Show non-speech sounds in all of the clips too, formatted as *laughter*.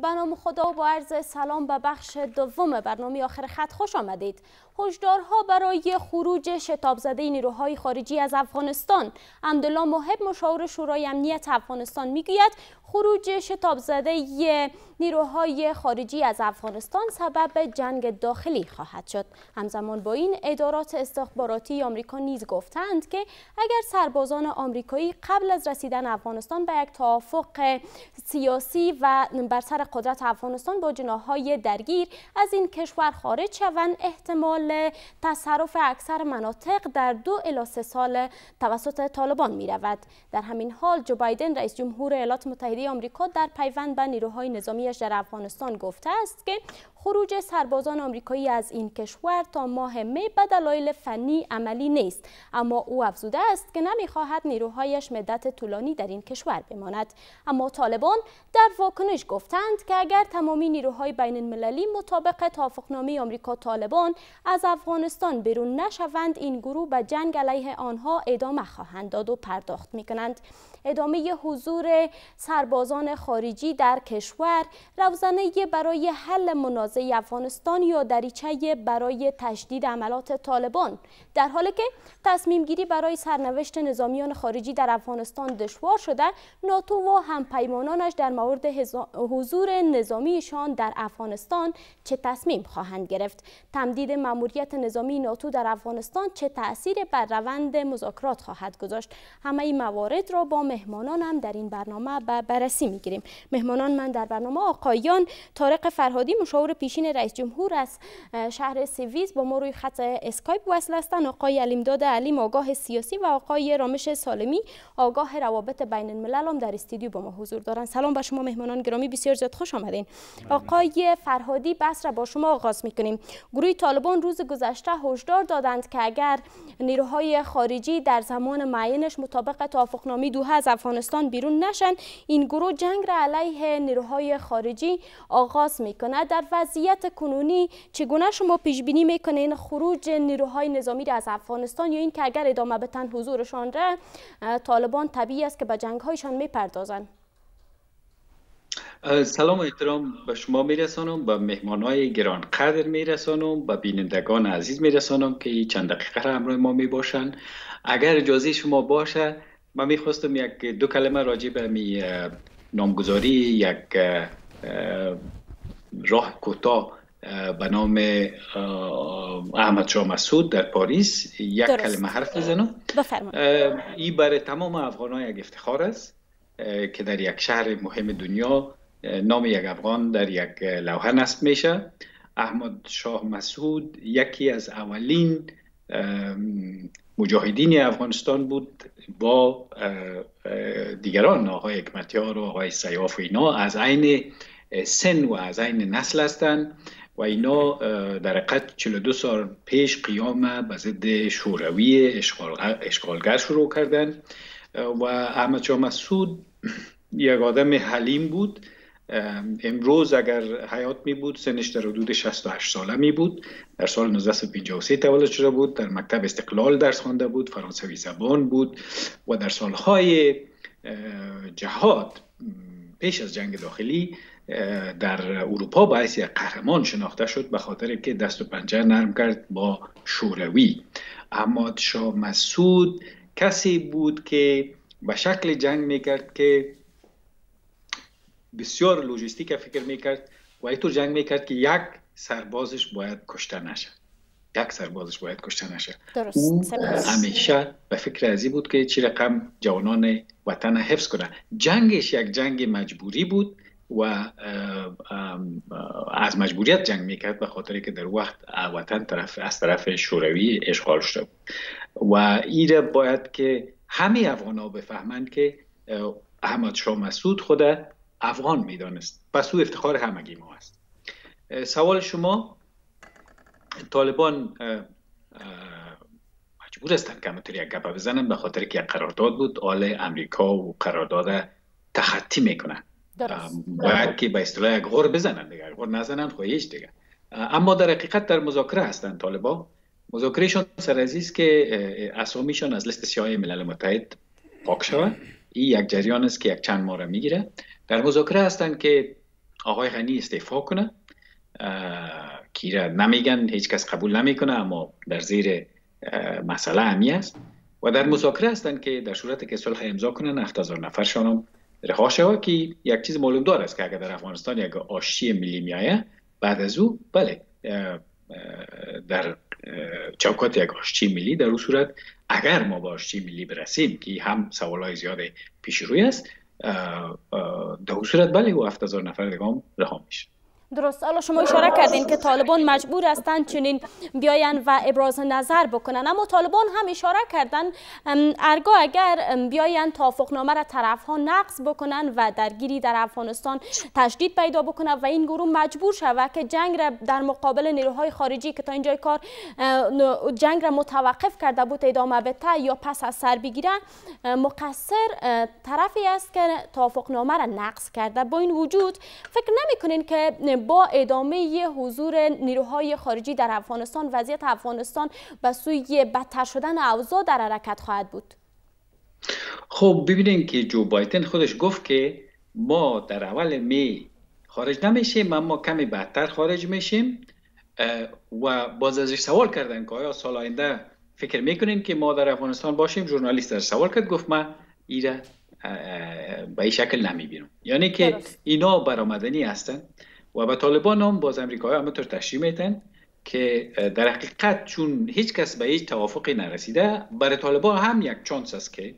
به خدا و با عرض سلام به بخش دوم برنامه آخر خط خوش آمدید هشدارها برای خروج شتاب زده نیروهای خارجی از افغانستان عبدالله محب مشاور شورای امنیت افغانستان میگوید خروج شتاب زده نیروهای خارجی از افغانستان سبب جنگ داخلی خواهد شد همزمان با این ادارات استخباراتی آمریکا نیز گفتند که اگر سربازان آمریکایی قبل از رسیدن افغانستان به یک توافق سیاسی و بر سر قدرت افغانستان با جناهای درگیر از این کشور خارج شوند احتمال تصرف اکثر مناطق در دو الی سه سال توسط طالبان میرود. در همین حال جو بایدن رئیس جمهور ایالات متحده ظاهری آمریکا در پیوند به نیروهای نظامیش در افغانستان گفته است که خروج سربازان آمریکایی از این کشور تا ماه می به دلایل فنی عملی نیست اما او افزوده است که نمیخواهد نیروهایش مدت طولانی در این کشور بماند اما طالبان در واکنش گفتند که اگر تمامی نیروهای بین المللی مطابق توافقنامه آمریکا طالبان از افغانستان بیرون نشوند این گروه به جنگ علیه آنها ادامه خواهند داد و پرداخت می ادامه حضور سربازان خارجی در کشور روزنه برای حل منازعه افغانستان یا دریچه برای تشدید عملات طالبان در حالی که تصمیم گیری برای سرنوشت نظامیان خارجی در افغانستان دشوار شده ناتو و همپیمانانش در مورد حضور نظامیشان در افغانستان چه تصمیم خواهند گرفت تمدید مأموریت نظامی ناتو در افغانستان چه تأثیر بر روند مذاکرات خواهد گذاشت همه این موارد را با مهمانان هم در این برنامه بررسی میگیریم مهمانان من در برنامه آقایان طارق فرهادی مشاور پیشین رئیس جمهور از شهر سویز با ما روی خط اسکایپ وصل هستن. آقای علیمداد علیم آگاه سیاسی و آقای رامش سالمی آگاه روابط بین الملل هم در استودیو با ما حضور دارن. سلام بر شما مهمانان گرامی بسیار زیاد خوش آمدین بله، بله. آقای فرهادی بس را با شما آغاز میکنیم گروه طالبان روز گذشته هشدار دادند که اگر نیروهای خارجی در زمان معینش مطابق توافقنامه دوحه از افغانستان بیرون نشن این گروه جنگ را علیه نیروهای خارجی آغاز میکنه در وضعیت کنونی چگونه شما پیش بینی میکنین خروج نیروهای نظامی را از افغانستان یا این اگر ادامه بتن حضورشان را طالبان طبیعی است که به جنگ هایشان میپردازند سلام و احترام به شما میرسانم به مهمانهای گران قدر میرسانم به بینندگان عزیز میرسانم که چند دقیقه را همراه ما میباشند اگر اجازه شما باشه من میخواستم یک دو کلمه راجع به می نامگذاری یک راه کوتاه به نام احمد شاه مسعود در پاریس یک کلمه حرف بزنم این برای تمام افغان ها یک افتخار است که در یک شهر مهم دنیا نام یک افغان در یک لوحه نصب میشه احمد شاه مسعود یکی از اولین مجاهدین افغانستان بود با دیگران آقای حکمتیار و آقای سیاف و اینا از عین سن و از عین نسل هستند و اینا در قد 42 سال پیش قیام به ضد شوروی اشغالگر شروع کردند و احمد شاه مسعود یک آدم حلیم بود امروز اگر حیات می بود سنش در حدود 68 ساله می بود در سال 1953 تولد شده بود در مکتب استقلال درس خوانده بود فرانسوی زبان بود و در سالهای جهاد پیش از جنگ داخلی در اروپا باعث یک قهرمان شناخته شد به خاطر که دست و پنجه نرم کرد با شوروی اما شاه مسعود کسی بود که به شکل جنگ میکرد که بسیار لوجستیک فکر میکرد و ای جنگ میکرد که یک سربازش باید کشته نشه یک سربازش باید کشته نشه درست. او همیشه به فکر ازی بود که چی رقم جوانان وطن حفظ کنه جنگش یک جنگ مجبوری بود و از مجبوریت جنگ میکرد به خاطر که در وقت وطن طرف از طرف شوروی اشغال شده بود و ایره باید که همه افغان ها بفهمند که احمد شاه مسعود خوده افغان میدانست پس او افتخار همگی ما است سوال شما طالبان مجبور هستن که همونطور یک گپه بزنن به خاطر که یک قرارداد بود آل امریکا و قرارداد تخطی میکنن باید که با اصطلاح یک غور بزنن دیگر غور نزنن خواهیش خب دیگه اما در حقیقت در مذاکره هستن طالبا مذاکرهشان سر عزیز که اسامیشان از لست سیاه ملل متحد پاک شود این یک جریان است که یک چند ماه میگیره در مذاکره هستن که آقای غنی استعفا کنه را نمیگن هیچ کس قبول نمیکنه اما در زیر مسئله همی است و در مذاکره که در صورت که صلح امضا کنن 7000 نفر شانم رها شوه که یک چیز معلوم دار است که اگر در افغانستان یک آشتی ملی میایه بعد از او بله در چوکات یک آشی ملی در او صورت اگر ما با آشی ملی برسیم که هم سوالای زیاد پیش روی است در صورت بله او 7000 نفر دیگه هم رها میشه درست حالا شما اشاره کردین که طالبان مجبور هستند چنین بیاین و ابراز نظر بکنن اما طالبان هم اشاره کردن ارگا اگر بیاین توافقنامه را طرف ها نقض بکنن و درگیری در افغانستان تشدید پیدا بکنه و این گروه مجبور شوه که جنگ را در مقابل نیروهای خارجی که تا اینجای کار جنگ را متوقف کرده بود ادامه بده یا پس از سر بگیره مقصر طرفی است که توافقنامه را نقض کرده با این وجود فکر نمیکنین که با ادامه حضور نیروهای خارجی در افغانستان وضعیت افغانستان به سوی بدتر شدن اوضاع در حرکت خواهد بود خب ببینیم که جو بایدن خودش گفت که ما در اول می خارج نمیشیم اما کمی بدتر خارج میشیم و باز ازش سوال کردن که آیا سال آینده فکر میکنین که ما در افغانستان باشیم جورنالیست در سوال کرد گفت من ایره به این شکل نمیبینم یعنی که اینا برآمدنی هستن و به طالبان هم باز امریکای همه طور تشریح میتن که در حقیقت چون هیچ کس به هیچ توافقی نرسیده برای طالبان هم یک چانس است که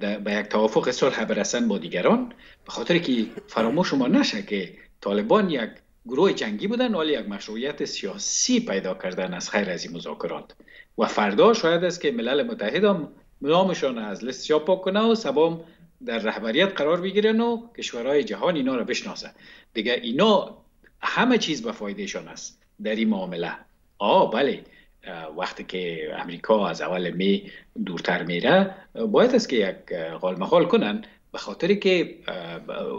به یک توافق صلح برسن با دیگران به خاطر که فراموش شما نشه که طالبان یک گروه جنگی بودن ولی یک مشروعیت سیاسی پیدا کردن از خیر از این مذاکرات و فردا شاید است که ملل متحد هم نامشان از لیست پاک کنه و سبام در رهبریت قرار بگیرن و کشورهای جهان اینا رو بشناسن دیگه اینا همه چیز به فایدهشان است در این معامله آه بله وقتی که امریکا از اول می دورتر میره باید است که یک قال مخال کنن به خاطری که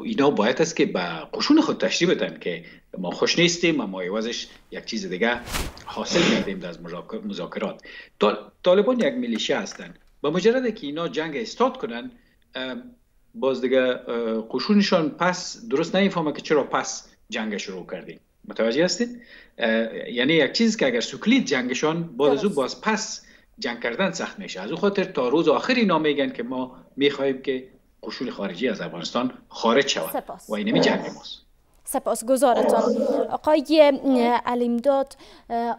اینا باید است که به قشون خود تشریح بدن که ما خوش نیستیم و ما عوضش یک چیز دیگه حاصل کردیم از مذاکرات طالبان یک میلیشه هستند به مجرد که اینا جنگ استاد کنن باز دیگه قشونشان پس درست نمیفهمه که چرا پس جنگ شروع کردیم متوجه هستید یعنی یک چیز که اگر سوکلید جنگشان بازو از او باز پس جنگ کردن سخت میشه از او خاطر تا روز آخری نامه میگن که ما میخواهیم که قشون خارجی از افغانستان خارج شود و اینمی جنگ ماست سپاسگزارتان آقای علیمداد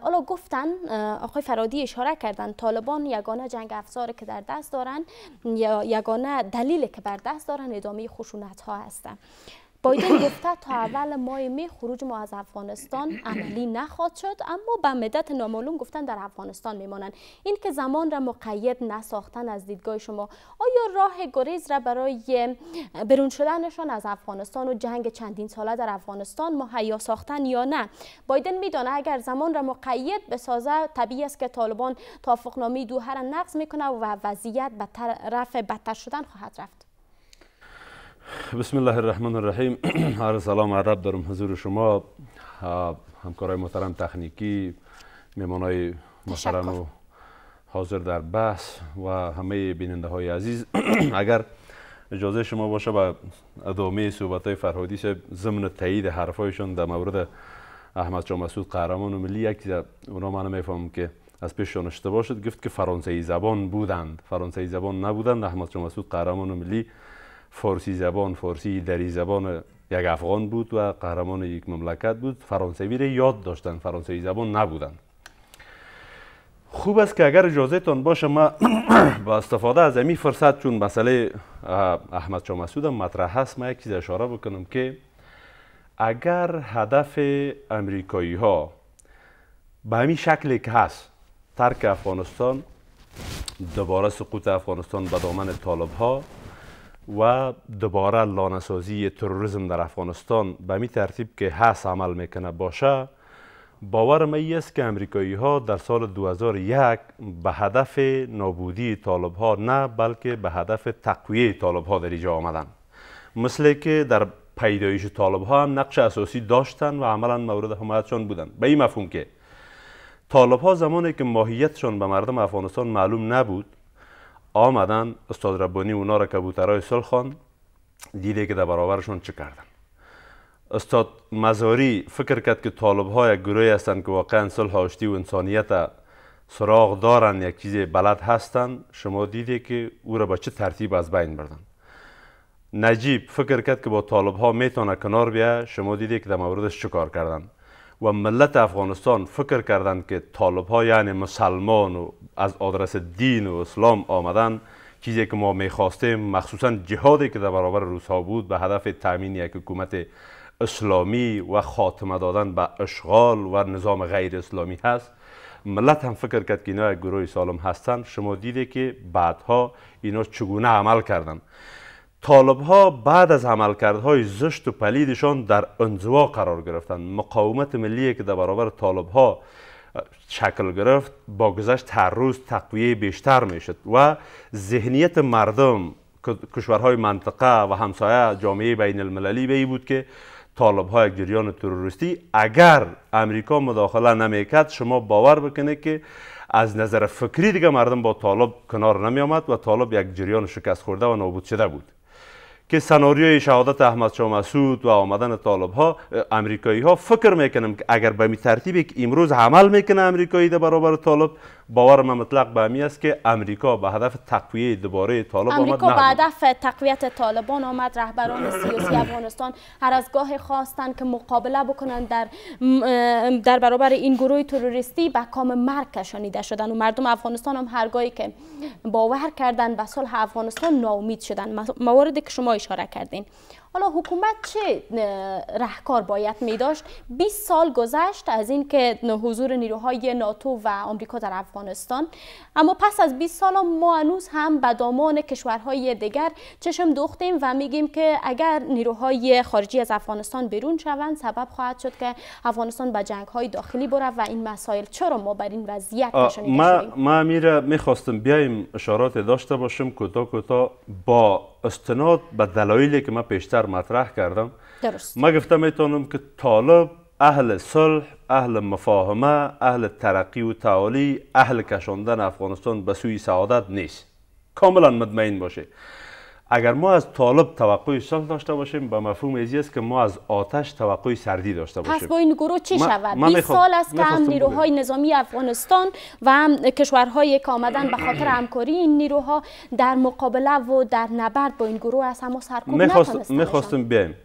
حالا گفتن آقای فرادی اشاره کردن طالبان یگانه جنگ افزار که در دست دارن یا یگانه دلیل که بر دست دارن ادامه خشونت ها هستن بایدن گفته تا اول ماه می خروج ما از افغانستان عملی نخواهد شد اما به مدت نامعلوم گفتن در افغانستان میمانند این که زمان را مقید نساختن از دیدگاه شما آیا راه گریز را برای برون شدنشان از افغانستان و جنگ چندین ساله در افغانستان مهیا ساختن یا نه بایدن میدانه اگر زمان را مقید بسازه طبیعی است که طالبان توافقنامه دوحه را نقض میکنه و وضعیت به طرف بدتر شدن خواهد رفت بسم الله الرحمن الرحیم هر سلام عرب دارم حضور شما همکارای محترم تخنیکی میمانای محترم و حاضر در بحث و همه بیننده های عزیز اگر اجازه شما باشه به ادامه صحبت های فرهادی صاحب ضمن تایید حرفایشون در مورد احمد شاه مسعود قهرمان و ملی یکی اونا من میفهمم که از پیششان اشتباه شد گفت که فرانسوی زبان بودند فرانسوی زبان نبودند احمد شاه مسعود قهرمان و ملی فارسی زبان فارسی دری زبان یک افغان بود و قهرمان یک مملکت بود فرانسوی را یاد داشتن فرانسوی زبان نبودن خوب است که اگر اجازه تان باشه ما *coughs* با استفاده از این فرصت چون مسئله احمد شاه مسعود مطرح هست من یک چیز اشاره بکنم که اگر هدف امریکایی ها به همین شکلی که هست ترک افغانستان دوباره سقوط افغانستان به دامن طالب ها و دوباره لانسازی تروریسم در افغانستان به می ترتیب که حس عمل میکنه باشه باور ای است که امریکایی ها در سال 2001 به هدف نابودی طالب ها نه بلکه به هدف تقویه طالب ها در ایجا آمدن مثل که در پیدایش طالب ها هم نقش اساسی داشتن و عملا مورد حمایتشان بودن به این مفهوم که طالب ها زمانی که ماهیتشان به مردم افغانستان معلوم نبود آمدن استاد ربانی اونا را کبوترهای سلخان دیده که در برابرشون چه کردن استاد مزاری فکر کرد که طالب های یک هستند که واقعا صلح آشتی و انسانیت سراغ دارن یک چیز بلد هستند شما دیده که او را با چه ترتیب از بین بردن نجیب فکر کرد که با طالب ها میتونه کنار بیا شما دیده که در موردش چه کار کردن و ملت افغانستان فکر کردند که طالب ها یعنی مسلمان و از آدرس دین و اسلام آمدن چیزی که ما میخواستیم مخصوصا جهادی که در برابر روس بود به هدف تامین یک حکومت اسلامی و خاتمه دادن به اشغال و نظام غیر اسلامی هست ملت هم فکر کرد که اینا یک گروه سالم هستند شما دیده که بعدها اینا چگونه عمل کردند طالب ها بعد از عملکردهای زشت و پلیدشان در انزوا قرار گرفتند مقاومت ملی که در برابر طالب ها شکل گرفت با گذشت هر روز تقویه بیشتر شد و ذهنیت مردم کشورهای منطقه و همسایه جامعه بین المللی به بود که طالب های یک جریان تروریستی اگر امریکا مداخله نمیکرد شما باور بکنه که از نظر فکری دیگه مردم با طالب کنار نمی آمد و طالب یک جریان شکست خورده و نابود شده بود که سناریوی شهادت احمد شاه مسعود و آمدن طالب ها امریکایی ها فکر میکنم که اگر به می ترتیبی که امروز عمل میکنه امریکایی در برابر طالب باور مطلق به همی است که امریکا به هدف تقویه دوباره طالب امریکا به هدف تقویت طالبان آمد رهبران سیاسی افغانستان هر از گاه خواستند که مقابله بکنند در در برابر این گروه تروریستی به کام مرگ کشانیده شدن و مردم افغانستان هم هرگاهی که باور کردن به صلح افغانستان ناامید شدن مواردی که شما اشاره کردین حالا حکومت چه رهکار باید می داشت 20 سال گذشت از اینکه حضور نیروهای ناتو و آمریکا در افغانستان اما پس از 20 سال ما هنوز هم به دامان کشورهای دیگر چشم دوختیم و میگیم که اگر نیروهای خارجی از افغانستان بیرون شوند سبب خواهد شد که افغانستان به جنگ های داخلی بره و این مسائل چرا ما بر این وضعیت نشانیم ما میره میخواستم بیایم اشارات داشته باشیم کتا کتا با استناد به دلایلی که من پیشتر مطرح کردم درست ما گفته میتونم که طالب اهل صلح اهل مفاهمه اهل ترقی و تعالی اهل کشاندن افغانستان به سوی سعادت نیست کاملا مطمئن باشه اگر ما از طالب توقع صلح داشته باشیم به مفهوم ازی است که ما از آتش توقع سردی داشته باشیم پس با این گروه چی شود 20 سال است که هم نیروهای نظامی افغانستان و هم کشورهای که آمدن به خاطر همکاری این نیروها در مقابله و در نبرد با این گروه از هم سرکوب می میخواستم بیایم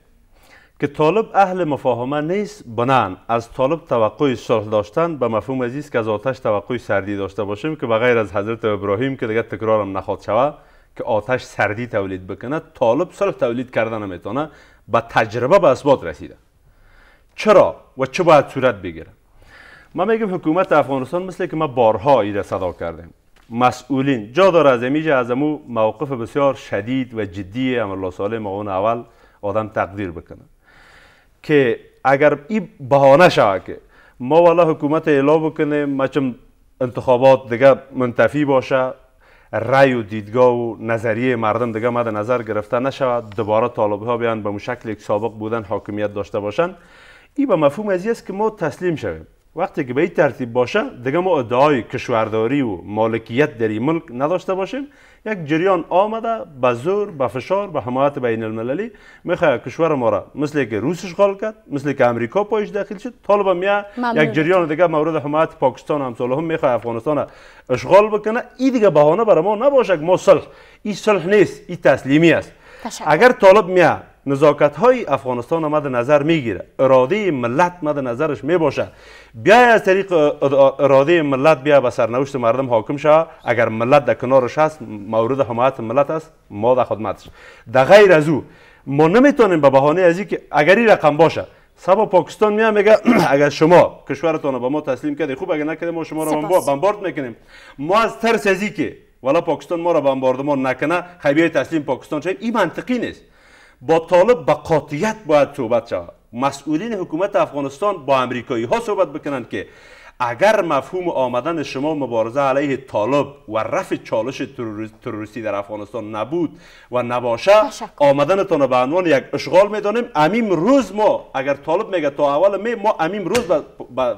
که طالب اهل مفاهمه نیست بنان از طالب توقع صلح داشتن به مفهوم عزیز که از آتش توقع سردی داشته باشیم که غیر از حضرت ابراهیم که دیگه تکرارم نخواد شود که آتش سردی تولید بکنه طالب صرف تولید کردن نمیتونه با تجربه به اثبات رسیده چرا و چه باید صورت بگیره ما میگم حکومت افغانستان مثل که ما بارها را صدا کردیم مسئولین جا داره از امیج از امو موقف بسیار شدید و جدی امرالله صالح معاون اول آدم تقدیر بکنه که اگر این بهانه شوه که ما والا حکومت اعلام بکنیم ما انتخابات دیگه منتفی باشه رای و دیدگاه و نظریه مردم دیگه مد نظر گرفته نشود دوباره طالب ها بیان به مشکل یک سابق بودن حاکمیت داشته باشند این به مفهوم از است که ما تسلیم شویم وقتی که به این ترتیب باشه دیگه ما ادعای کشورداری و مالکیت در این ملک نداشته باشیم یک جریان آمده به زور به فشار به حمایت بین المللی میخواه کشور ما را مثل که روس اشغال کرد مثل که امریکا پایش داخل شد طالب می یک جریان دیگه مورد حمایت پاکستان هم، هم میخواه افغانستان اشغال بکنه این دیگه بهانه برای ما نباشه ما صلح این صلح نیست این تسلیمی است اگر طالب میه نزاکت های افغانستان مد نظر میگیره اراده ملت مد نظرش میباشه بیا از طریق اراده ملت بیا به سرنوشت مردم حاکم شه اگر ملت در کنارش هست مورد حمایت ملت است ما در خدمتش در غیر از او ما نمیتونیم به بهانه از که اگر این رقم باشه سبا پاکستان میام میگه *clears throat* اگر شما کشورتان رو به ما تسلیم کردی خوب اگر نکردی ما شما رو بمبارد میکنیم ما از ترس از که والا پاکستان ما را بمباردمان نکنه خیبیه تسلیم پاکستان چه این منطقی نیست با طالب به قاطیت باید صحبت شود مسئولین حکومت افغانستان با امریکایی ها صحبت بکنند که اگر مفهوم آمدن شما مبارزه علیه طالب و رفع چالش تروریستی در افغانستان نبود و نباشه آمدنتان به عنوان یک اشغال میدانیم امیم روز ما اگر طالب میگه تا اول می ما امیم روز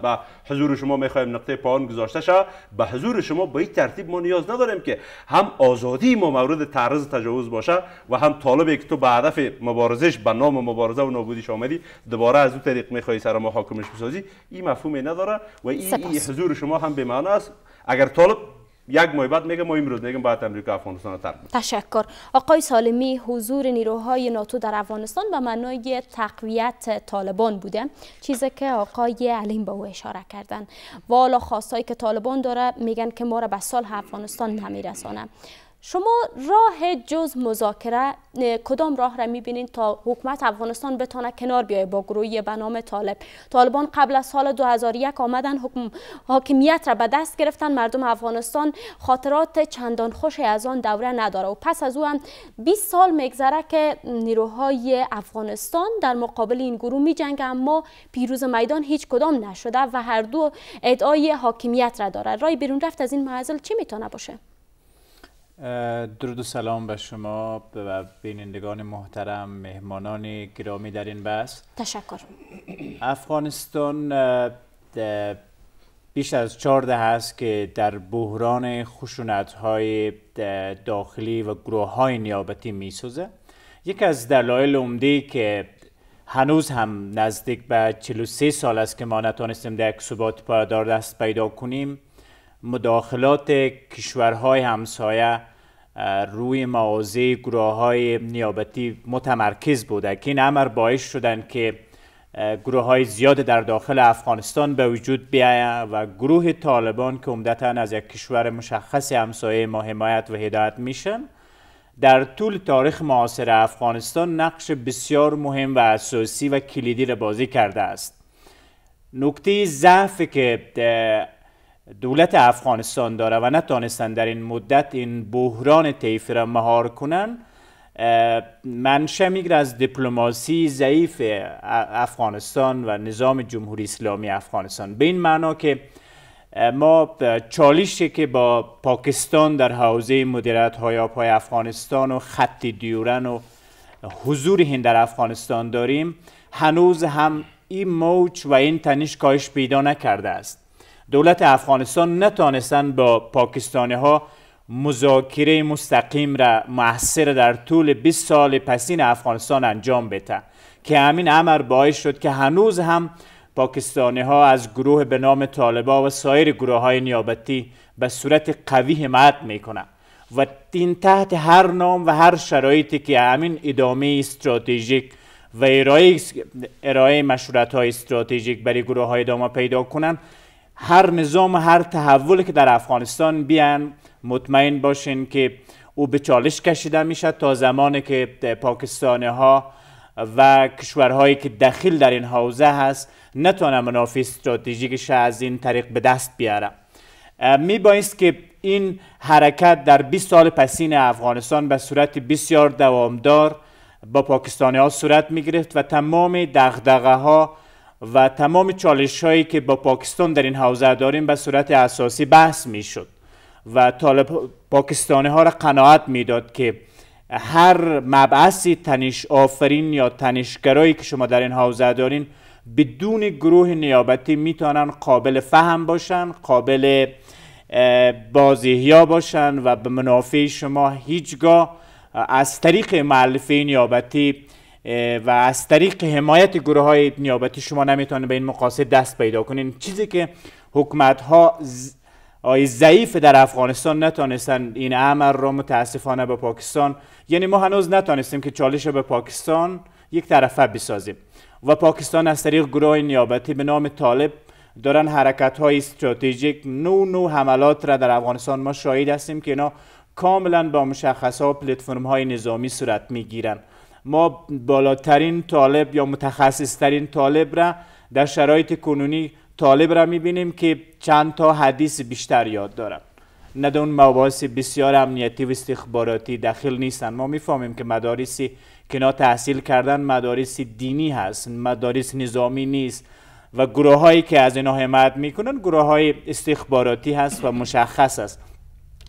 به حضور شما میخوایم نقطه پایان گذاشته شه به حضور شما به این ترتیب ما نیاز نداریم که هم آزادی ما مورد تعرض تجاوز باشه و هم طالبی که تو به هدف مبارزش به نام مبارزه و نابودیش آمدی دوباره از اون طریق میخوای سر ما حاکمش بسازی این مفهومی نداره و این حضور شما هم به معنی است اگر طالب یک ماه بعد میگه ما امروز میگم باید امریکا افغانستان رو تشکر آقای سالمی حضور نیروهای ناتو در افغانستان به معنای تقویت طالبان بوده چیزی که آقای علیم به او اشاره کردن والا خواستایی که طالبان داره میگن که ما را به سال افغانستان نمیرسانه شما راه جز مذاکره کدام راه را میبینین تا حکومت افغانستان بتانه کنار بیاید با گروهی به نام طالب طالبان قبل از سال 2001 آمدن حکم حاکمیت را به دست گرفتن مردم افغانستان خاطرات چندان خوشی از آن دوره نداره و پس از او هم 20 سال میگذره که نیروهای افغانستان در مقابل این گروه میجنگه اما پیروز میدان هیچ کدام نشده و هر دو ادعای حاکمیت را داره رای بیرون رفت از این معزل چی میتونه باشه درود و سلام به شما و بینندگان محترم مهمانان گرامی در این بحث تشکر افغانستان بیش از چهارده دهه است که در بحران خشونت های داخلی و گروه های نیابتی می سوزه یکی از دلایل عمده که هنوز هم نزدیک به 43 سال است که ما نتانستیم در یک ثبات پایدار دست پیدا کنیم مداخلات کشورهای همسایه روی مواضع گروه های نیابتی متمرکز بوده که این امر باعث شدن که گروه های زیاد در داخل افغانستان به وجود بیاید و گروه طالبان که عمدتا از یک کشور مشخص همسایه ما حمایت و هدایت میشن در طول تاریخ معاصر افغانستان نقش بسیار مهم و اساسی و کلیدی را بازی کرده است نکته ضعف که دولت افغانستان داره و نتانستن در این مدت این بحران تیفی را مهار کنن منشه میگیره از دیپلماسی ضعیف افغانستان و نظام جمهوری اسلامی افغانستان به این معنا که ما چالشی که با پاکستان در حوزه مدیرت های آبهای افغانستان و خط دیورن و حضور هند در افغانستان داریم هنوز هم این موج و این تنش کاهش پیدا نکرده است دولت افغانستان نتانستن با پاکستانی ها مذاکره مستقیم را محصر در طول 20 سال پسین افغانستان انجام بده که همین امر باعث شد که هنوز هم پاکستانی ها از گروه به نام طالبا و سایر گروه های نیابتی به صورت قوی حمایت میکنند و این تحت هر نام و هر شرایطی که همین ادامه استراتژیک و ارائه, ارائه مشورت های استراتژیک برای گروه های ادامه پیدا کنند هر نظام هر تحولی که در افغانستان بیان مطمئن باشین که او به چالش کشیده میشه تا زمانی که پاکستانی ها و کشورهایی که دخیل در این حوزه هست نتونه منافع استراتژیکش از این طریق به دست بیاره می بایست که این حرکت در 20 سال پسین افغانستان به صورت بسیار دوامدار با پاکستانی ها صورت می گرفت و تمام دغدغه ها و تمام چالش هایی که با پاکستان در این حوزه داریم به صورت اساسی بحث می شد و طالب پاکستانی ها را قناعت میداد که هر مبعثی تنش آفرین یا تنشگرایی که شما در این حوزه دارین بدون گروه نیابتی میتونن قابل فهم باشن قابل بازیهیا باشن و به منافع شما هیچگاه از طریق معلفه نیابتی و از طریق حمایت گروه های نیابتی شما نمیتونه به این مقاصد دست پیدا کنین چیزی که حکومت ها ضعیف در افغانستان نتانستن این عمل را متاسفانه به پاکستان یعنی ما هنوز نتانستیم که چالش به پاکستان یک طرفه بسازیم و پاکستان از طریق گروه نیابتی به نام طالب دارن حرکت های استراتژیک نو نو حملات را در افغانستان ما شاهد هستیم که اینا کاملا با مشخص ها پلتفرم های نظامی صورت میگیرند ما بالاترین طالب یا متخصصترین طالب را در شرایط کنونی طالب را میبینیم که چند تا حدیث بیشتر یاد دارم نه اون مباحث بسیار امنیتی و استخباراتی داخل نیستن ما میفهمیم که مدارسی که نا تحصیل کردن مدارس دینی هست مدارس نظامی نیست و گروه هایی که از اینا حمایت میکنن گروه های استخباراتی هست و مشخص است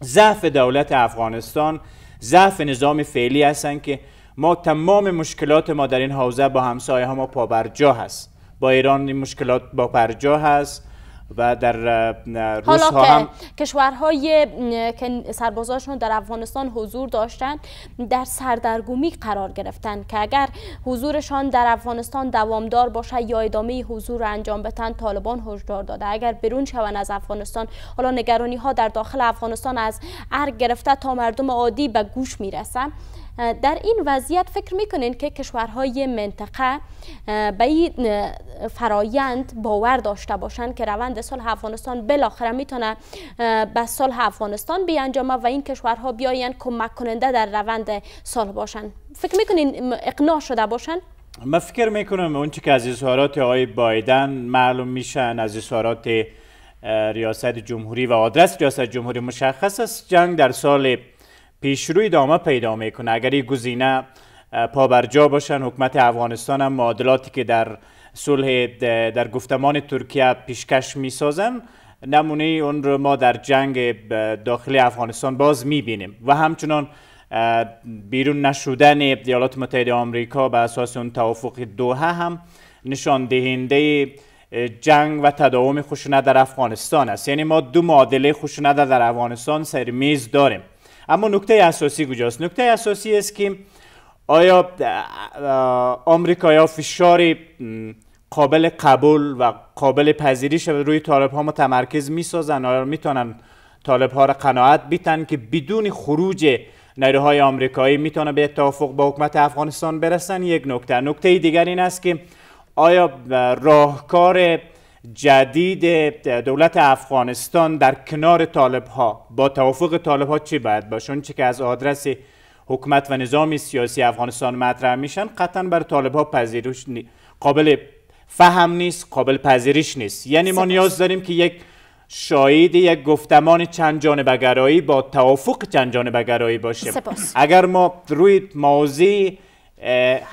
ضعف دولت افغانستان ضعف نظام فعلی هستن که ما تمام مشکلات ما در این حوزه با همسایه ها ما پابرجا هست با ایران این مشکلات با پرجا هست و در روس ها هم کشورهای که سربازاشون در افغانستان حضور داشتند در سردرگمی قرار گرفتن که اگر حضورشان در افغانستان دوامدار باشه یا ادامه حضور رو انجام بدن طالبان هشدار داده اگر برون شوند از افغانستان حالا نگرانی ها در داخل افغانستان از ارگ گرفته تا مردم عادی به گوش میرسه در این وضعیت فکر میکنین که کشورهای منطقه به این فرایند باور داشته باشند که روند صلح افغانستان بالاخره میتونه به صلح افغانستان بیانجامه و این کشورها بیاین کمک کننده در روند صلح باشند فکر میکنین اقناع شده باشند من فکر میکنم اونچه که از اظهارات آقای بایدن معلوم میشن از اظهارات ریاست جمهوری و آدرس ریاست جمهوری مشخص است جنگ در سال پیشروی ادامه پیدا میکنه اگر این گزینه جا باشن حکومت افغانستان هم معادلاتی که در صلح در گفتمان ترکیه پیشکش میسازن نمونه اون رو ما در جنگ داخلی افغانستان باز میبینیم و همچنان بیرون نشودن ایالات متحده آمریکا به اساس اون توافق دوحه هم نشان دهنده جنگ و تداوم خشونت در افغانستان است یعنی ما دو معادله خشونت در افغانستان سر میز داریم اما نکته اساسی کجاست نکته اساسی است که آیا آمریکا یا فشار قابل قبول و قابل پذیرش روی طالب ها متمرکز می سازن آیا میتونن طالب ها را قناعت بیتن که بدون خروج نیروهای آمریکایی میتونه به توافق با حکومت افغانستان برسن یک نکته نکته دیگر این است که آیا راهکار جدید دولت افغانستان در کنار طالب ها با توافق طالب ها چی باید باشه اون چی که از آدرس حکومت و نظام سیاسی افغانستان مطرح میشن قطعا بر طالب ها پذیرش قابل فهم نیست قابل پذیرش نیست یعنی ما نیاز داریم که یک شاید یک گفتمان چند گرایی با توافق چند جانبگرایی باشه سپاس. اگر ما روی موضوع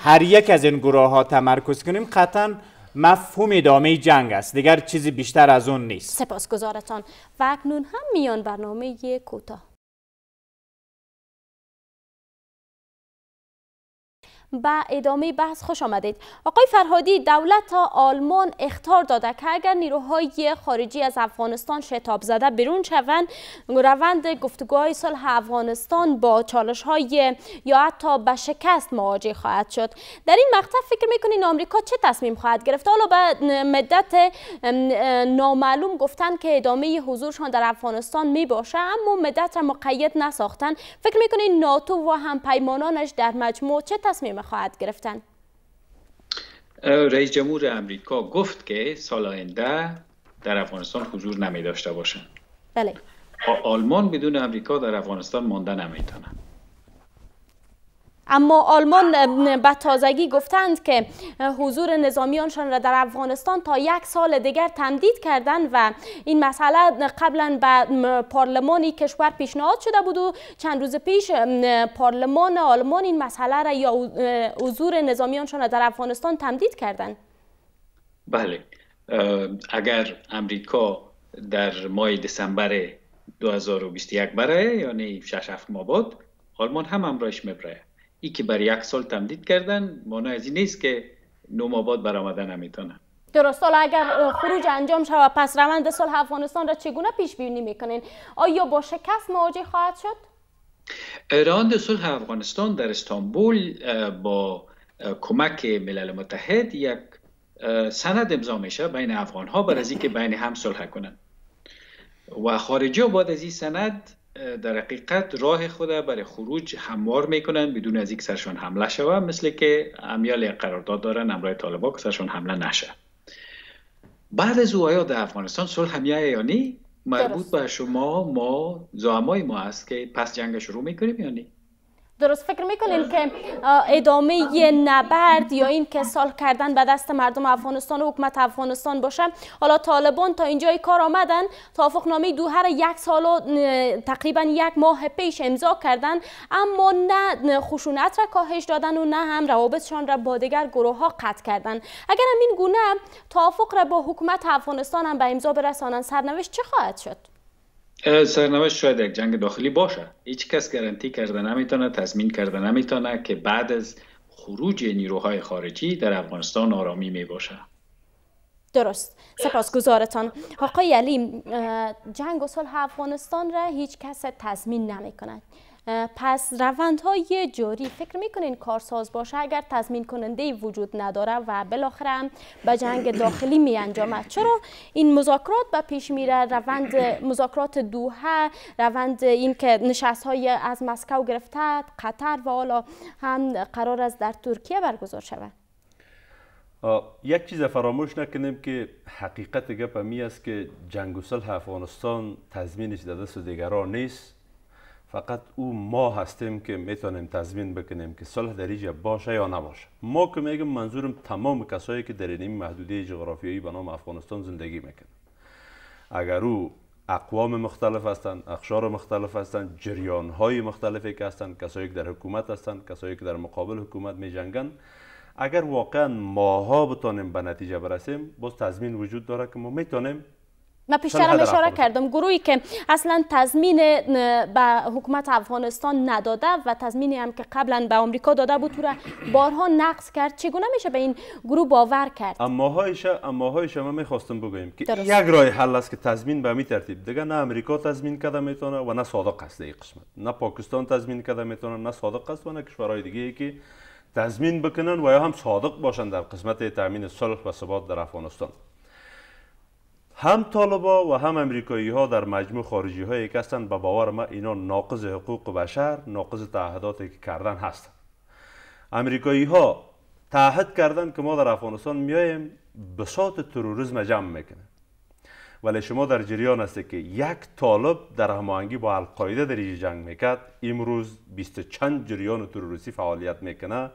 هر یک از این گروه ها تمرکز کنیم قطعا مفهوم ادامه جنگ است دیگر چیزی بیشتر از اون نیست سپاسگزارتان و اکنون هم میان برنامه کوتاه به ادامه بحث خوش آمدید آقای فرهادی دولت تا آلمان اختار داده که اگر نیروهای خارجی از افغانستان شتاب زده بیرون شوند روند گفتگوهای صلح افغانستان با چالش های یا حتی به شکست مواجه خواهد شد در این مقطع فکر میکنین آمریکا چه تصمیم خواهد گرفت حالا به مدت نامعلوم گفتن که ادامه حضورشان در افغانستان می باشه اما مدت را مقید نساختن فکر میکنین ناتو و همپیمانانش در مجموع چه تصمیم خواهد رئیس جمهور امریکا گفت که سال آینده در افغانستان حضور نمی داشته باشند بله آلمان بدون امریکا در افغانستان مانده نمیتونه اما آلمان به تازگی گفتند که حضور نظامیانشان را در افغانستان تا یک سال دیگر تمدید کردند و این مسئله قبلا به پارلمان کشور پیشنهاد شده بود و چند روز پیش پارلمان آلمان این مسئله را یا حضور نظامیانشان را در افغانستان تمدید کردند بله اگر امریکا در ماه دسامبر 2021 برای یعنی 6 هفت ماه آلمان هم امرایش میبره ای که بر یک سال تمدید کردن مانا از این نیست که نو آباد برآمده نمیتونن درست حالا اگر خروج انجام شود پس روند صلح افغانستان را چگونه پیش بینی میکنین آیا با شکست مواجه خواهد شد روند صلح افغانستان در استانبول با کمک ملل متحد یک سند امضا میشه بین افغان ها بر از اینکه بین هم صلح کنند و خارجی باید از این سند در حقیقت راه خود برای خروج هموار میکنن بدون از یک سرشان حمله شوه مثل که امیال قرارداد دارن امرای طالبا که سرشان حمله نشه بعد از او در افغانستان صلح همیه یا نی مربوط به شما ما زامای ما است که پس جنگ شروع میکنیم یا درست فکر میکنین که ادامه نبرد یا این که سال کردن به دست مردم افغانستان و حکومت افغانستان باشه حالا طالبان تا اینجای کار آمدن توافقنامه نامه دوهر یک سال و تقریبا یک ماه پیش امضا کردن اما نه خشونت را کاهش دادن و نه هم روابطشان را با دیگر گروه ها قطع کردن اگر این گونه توافق را با حکومت افغانستان هم به امضا برسانند سرنوشت چه خواهد شد سرنوشت شاید یک جنگ داخلی باشه هیچ کس گارانتی کرده نمیتونه تضمین کرده نمیتونه که بعد از خروج نیروهای خارجی در افغانستان آرامی می باشه درست سپاسگزارتان آقای علی جنگ و صلح افغانستان را هیچ کس تضمین نمی کند پس روندهای جاری فکر میکنین کارساز باشه اگر تضمین کننده وجود نداره و بالاخره به جنگ داخلی می انجامد چرا این مذاکرات به پیش میره روند مذاکرات دوحه روند این که نشست های از مسکو گرفته قطر و حالا هم قرار است در ترکیه برگزار شود یک چیز فراموش نکنیم که حقیقت گپ می است که جنگ و صلح افغانستان تضمینش در دست دیگران نیست فقط او ما هستیم که میتونیم تضمین بکنیم که صلح در اینجا باشه یا نباشه ما که میگم منظورم تمام کسایی که در این محدوده جغرافیایی به نام افغانستان زندگی میکنن اگر او اقوام مختلف هستند اخشار مختلف هستند جریان های مختلفی که هستند کسایی که در حکومت هستند کسایی که در مقابل حکومت می جنگن اگر واقعا ماها بتانیم به نتیجه برسیم باز تضمین وجود داره که ما میتونیم ما هم اشاره کردم گروهی که اصلا تضمین به حکومت افغانستان نداده و تضمینی هم که قبلا به آمریکا داده بود تو بارها نقض کرد چگونه میشه به این گروه باور کرد اما هایش اما هایش ما میخواستم بگویم که یک راه حل است که تضمین به می ترتیب دیگه نه آمریکا تضمین کرده میتونه و نه صادق است این قسمت نه پاکستان تضمین کرده میتونه نه صادق است و نه کشورهای دیگه که تضمین بکنن و یا هم صادق باشن در قسمت تامین صلح و ثبات در افغانستان هم طالبا و هم امریکایی ها در مجموع خارجی هایی که هستند به باور ما اینا ناقض حقوق بشر ناقض تعهداتی که کردن هستند امریکایی ها تعهد کردن که ما در افغانستان به بساط تروریسم جمع میکنه ولی شما در جریان هستید که یک طالب در هماهنگی با القاعده در جنگ میکرد امروز بیست چند جریان تروریستی فعالیت میکنه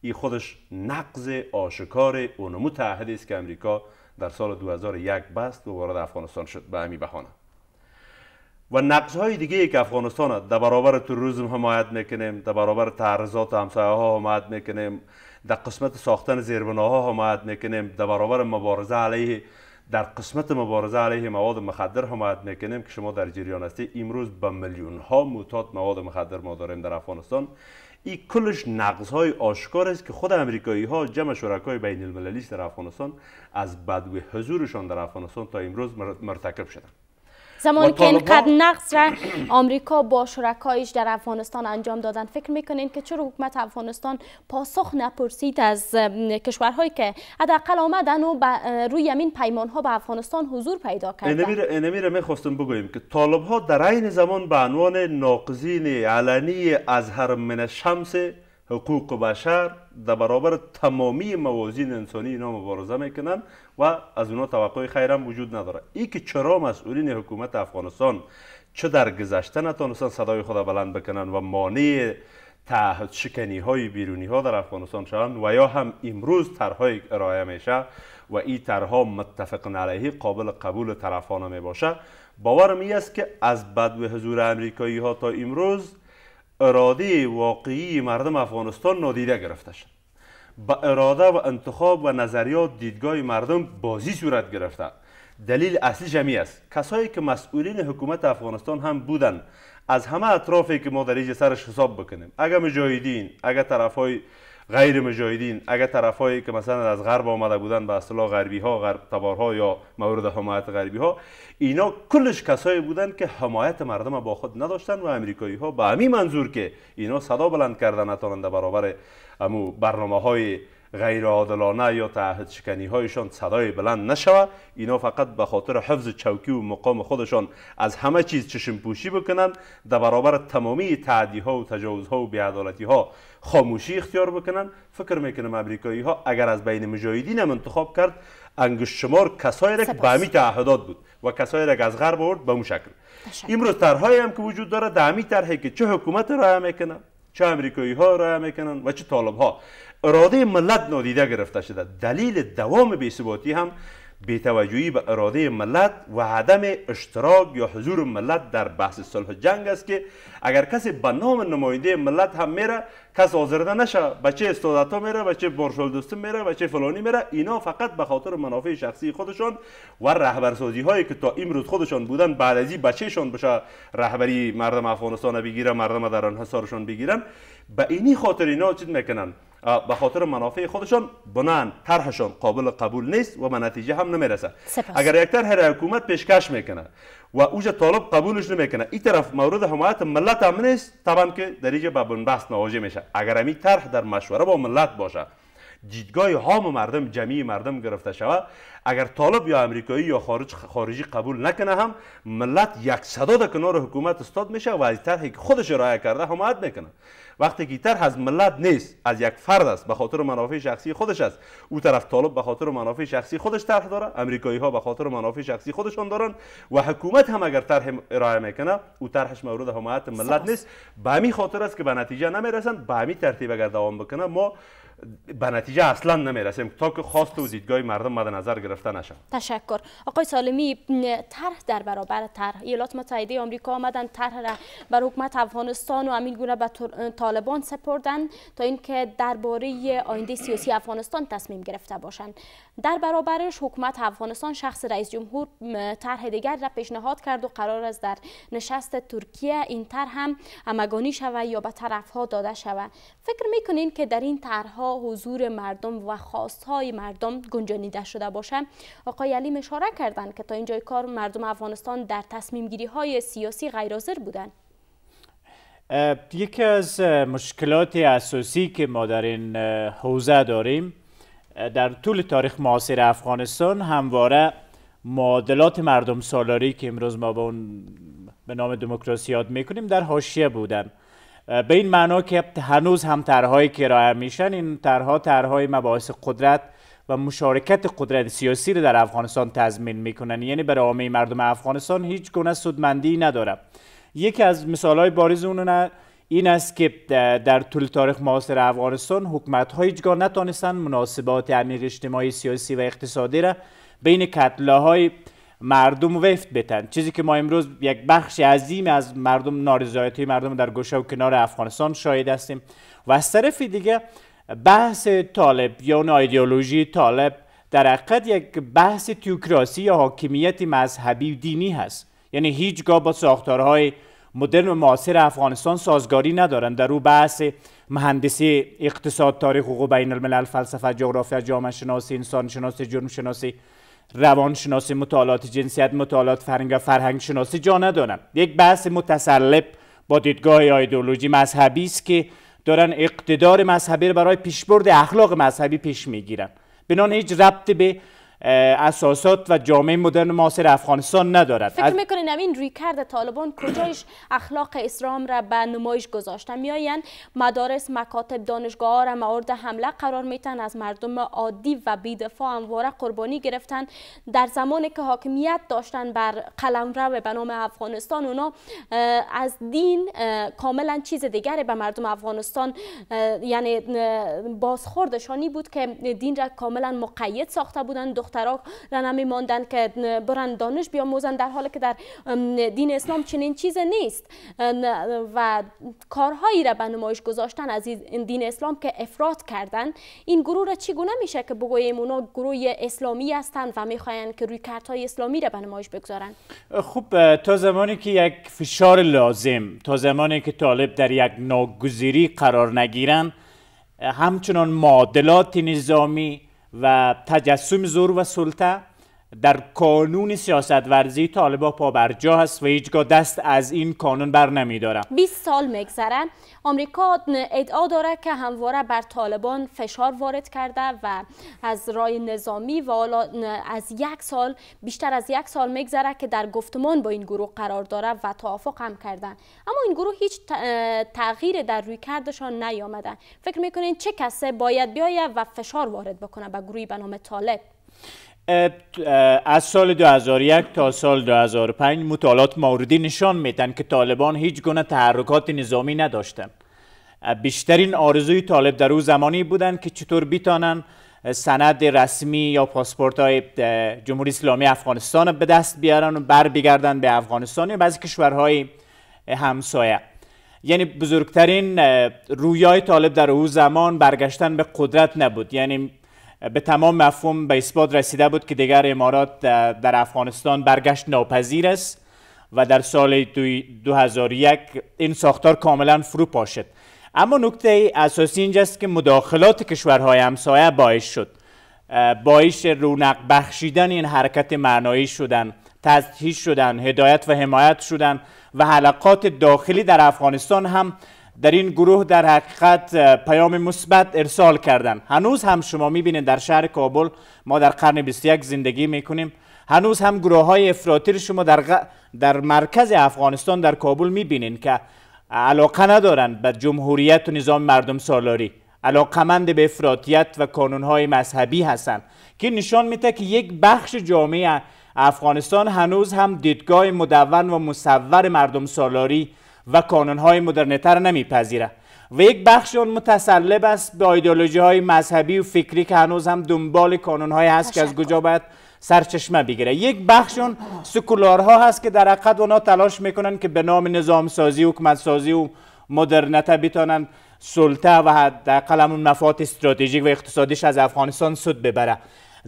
این خودش نقض آشکار اونمو تعهدی است که امریکا در سال 2001 بست و وارد افغانستان شد به همین بهانه و نقش های دیگه که افغانستان در برابر تروریسم حمایت میکنیم در برابر تعرضات همسایه ها حمایت میکنیم در قسمت ساختن زیربناها حمایت میکنیم در برابر مبارزه علیه در قسمت مبارزه علیه مواد مخدر حمایت میکنیم که شما در جریان هستی امروز به میلیون ها مواد مخدر ما داریم در افغانستان این کلش نقض های آشکار است که خود امریکایی ها جمع شرکای بین المللی در افغانستان از بدوی حضورشان در افغانستان تا امروز مرتکب شدند زمانی که اینقدر نقص را آمریکا با شرکایش در افغانستان انجام دادن فکر میکنین که چرا حکومت افغانستان پاسخ نپرسید از کشورهایی که حداقل آمدن و روی این پیمان ها به افغانستان حضور پیدا کردن اینمی را میخواستم بگویم که طالب ها در عین زمان به عنوان ناقضین علنی از هر من شمس حقوق بشر در برابر تمامی موازین انسانی اینا مبارزه میکنن و از اونا توقع خیرم وجود نداره ای که چرا مسئولین حکومت افغانستان چه در گذشته نتانستن صدای خود بلند بکنن و مانع تعهد شکنی های بیرونی ها در افغانستان شدن و یا هم امروز طرحهای ارائه میشه و این طرحها متفق علیه قابل قبول طرفانه می باشه باورم است که از بدو حضور امریکایی ها تا امروز اراده واقعی مردم افغانستان نادیده گرفته شد به اراده و انتخاب و نظریات دیدگاه مردم بازی صورت گرفته دلیل اصلی جمعی است کسایی که مسئولین حکومت افغانستان هم بودن از همه اطرافی که ما در سرش حساب بکنیم اگر مجاهدین اگر طرف های غیر مجاهدین اگر طرفایی که مثلا از غرب آمده بودن به اصطلاح غربی ها غرب تبارها یا مورد حمایت غربی ها اینا کلش کسایی بودند که حمایت مردم با خود نداشتن و امریکایی ها به همین منظور که اینا صدا بلند کردن در برابر امو برنامه های غیر عادلانه یا تعهد هایشان صدای بلند نشوه اینا فقط به خاطر حفظ چوکی و مقام خودشان از همه چیز چشم پوشی بکنند در برابر تمامی تعدی ها و تجاوز ها و بیعدالتی ها خاموشی اختیار بکنند فکر میکنم امریکایی ها اگر از بین مجاهدین هم انتخاب کرد انگشت شمار کسایی را که به تعهدات بود و کسایی را از غرب آورد به اون شکل امروز طرحهایی هم که وجود داره در طرحی که چه حکومت را میکنه چه امریکایی ها را میکنن و چه طالب ها اراده ملت نادیده گرفته شده دلیل دوام بیثباتی هم بیتوجهی به اراده ملت و عدم اشتراک یا حضور ملت در بحث صلح جنگ است که اگر کسی به نام نماینده ملت هم میره کس آزرده نشه بچه استادتا میره بچه بارشال دوست میره بچه فلانی میره اینا فقط به خاطر منافع شخصی خودشان و رهبرسازی هایی که تا امروز خودشان بودن بعد از این بچهشان بشه رهبری مردم افغانستان بگیره مردم در انحصارشان بگیرن به اینی خاطر اینا چیز میکنن به خاطر منافع خودشان بنان طرحشان قابل قبول نیست و به نتیجه هم نمیرسه اگر یک هر حکومت پیشکش میکنه و اوج طالب قبولش نمیکنه این طرف مورد حمایت ملت هم نیست طبعا که دریجه به بنبست مواجه میشه اگر این طرح در مشوره با ملت باشه دیدگاه و مردم جمعی مردم گرفته شود اگر طالب یا امریکایی یا خارجی قبول نکنه هم ملت یک صدا در کنار حکومت استاد میشه و از طرحی که خودش ارائه کرده حمایت میکنه وقتی که طرح از ملت نیست از یک فرد است به خاطر منافع شخصی خودش است او طرف طالب به خاطر منافع شخصی خودش طرح داره امریکایی ها به خاطر منافع شخصی خودشان دارن و حکومت هم اگر طرح ارائه میکنه او طرحش مورد حمایت ملت نیست به همین خاطر است که به نتیجه نمیرسن به همین ترتیب اگر دوام بکنه ما به نتیجه اصلا نمیرسیم تا که خواست و دیدگاه مردم مد نظر گرفته نشه تشکر آقای سالمی طرح در برابر طرح ایالات متحده آمریکا آمدن طرح را بر حکومت افغانستان و همین گونه به طالبان سپردن تا اینکه درباره آینده سیاسی افغانستان تصمیم گرفته باشند در برابرش حکومت افغانستان شخص رئیس جمهور طرح دیگر را پیشنهاد کرد و قرار است در نشست ترکیه این طرح هم همگانی شود یا به طرف ها داده شود فکر میکنین که در این طرحها حضور مردم و خواست های مردم گنجانیده شده باشه آقای علی اشاره کردند که تا اینجای کار مردم افغانستان در تصمیم گیری های سیاسی غیرازر بودند یکی از مشکلات اساسی که ما در این حوزه داریم در طول تاریخ معاصر افغانستان همواره معادلات مردم سالاری که امروز ما به اون به نام دموکراسی یاد میکنیم در حاشیه بودن به این معنا که هنوز هم طرحهایی که میشن این طرحها طرحهای مباحث قدرت و مشارکت قدرت سیاسی رو در افغانستان تضمین میکنن یعنی برای عامه مردم افغانستان هیچ گونه سودمندی نداره یکی از مثالهای بارز اون این است که در طول تاریخ معاصر افغانستان حکمت ها هیچگاه نتانستن مناسبات عمیق اجتماعی سیاسی و اقتصادی را بین کتله های مردم وفت بتن چیزی که ما امروز یک بخش عظیم از مردم نارضایتی مردم در گوشه و کنار افغانستان شاهد هستیم و از طرف دیگه بحث طالب یا اون ایدئولوژی طالب در حقیقت یک بحث تیوکراسی یا حاکمیت مذهبی و دینی هست یعنی هیچگاه با ساختارهای مدرن و معاصر افغانستان سازگاری ندارند در او بحث مهندسی اقتصاد تاریخ حقوق بین الملل فلسفه جغرافیا جامعه شناسی انسان شناسی جرم شناسی روان شناسی مطالعات جنسیت مطالعات فرهنگ و فرهنگ شناسی جا ندارند یک بحث متسلب با دیدگاه ایدئولوژی مذهبی است که دارن اقتدار مذهبی برای پیشبرد اخلاق مذهبی پیش میگیرن بنان هیچ ربط به اساسات و جامعه مدرن معاصر افغانستان ندارد فکر میکنین این روی طالبان کجایش اخلاق اسلام را به نمایش گذاشتن میایند مدارس مکاتب دانشگاه ها را مورد حمله قرار میتن از مردم عادی و بیدفاع همواره قربانی گرفتن در زمانی که حاکمیت داشتن بر قلمرو به نام افغانستان اونا از دین کاملا چیز دیگری به مردم افغانستان یعنی بازخوردشانی بود که دین را کاملا مقید ساخته بودند دخترها را نمی که برن دانش بیاموزن در حالی که در دین اسلام چنین چیز نیست و کارهایی را به نمایش گذاشتن از این دین اسلام که افراد کردن این گروه را چگونه میشه که بگوییم اونا گروه اسلامی هستند و میخواین که روی های اسلامی را به نمایش بگذارن خب تا زمانی که یک فشار لازم تا زمانی که طالب در یک ناگزیری قرار نگیرن همچنان معادلات نظامی و تجسم زور و سلطه در کانون سیاست ورزی طالبا جا هست و هیچگاه دست از این کانون بر نمیدارم 20 سال میگذره آمریکا ادعا داره که همواره بر طالبان فشار وارد کرده و از رای نظامی و از یک سال بیشتر از یک سال میگذره که در گفتمان با این گروه قرار داره و توافق هم کردن اما این گروه هیچ تغییر در روی کردشان نیامده فکر میکنین چه کسی باید بیاید و فشار وارد بکنه به گروهی به نام طالب از سال 2001 تا سال 2005 مطالعات موردی نشان میدن که طالبان هیچ گونه تحرکات نظامی نداشتند. بیشترین آرزوی طالب در او زمانی بودند که چطور بیتانن سند رسمی یا پاسپورت های جمهوری اسلامی افغانستان به دست بیارن و بر بگردن به افغانستان یا بعضی کشورهای همسایه یعنی بزرگترین رویای طالب در او زمان برگشتن به قدرت نبود یعنی به تمام مفهوم به اثبات رسیده بود که دیگر امارات در افغانستان برگشت ناپذیر است و در سال 2001 این ساختار کاملا فرو پاشد اما نکته اساسی اینجاست که مداخلات کشورهای همسایه باعث شد باعث رونق بخشیدن این حرکت معنایی شدن تزهیش شدن هدایت و حمایت شدن و حلقات داخلی در افغانستان هم در این گروه در حقیقت پیام مثبت ارسال کردن هنوز هم شما میبینید در شهر کابل ما در قرن 21 زندگی میکنیم هنوز هم گروه های افراطی شما در, در مرکز افغانستان در کابل میبینین که علاقه ندارن به جمهوریت و نظام مردم سالاری علاقمند به افراطیت و های مذهبی هستند که نشان میده که یک بخش جامعه افغانستان هنوز هم دیدگاه مدون و مصور مردم سالاری و کانونهای مدرنتر نمیپذیره و یک بخش اون متسلب است به ایدئولوژی های مذهبی و فکری که هنوز هم دنبال کانون های هست که از کجا باید سرچشمه بگیره یک بخش اون سکولارها هست که در حقیقت اونا تلاش میکنن که به نام نظام سازی حکومت سازی و مدرنته بتانن سلطه و در همون مفاد استراتژیک و اقتصادیش از افغانستان سود ببره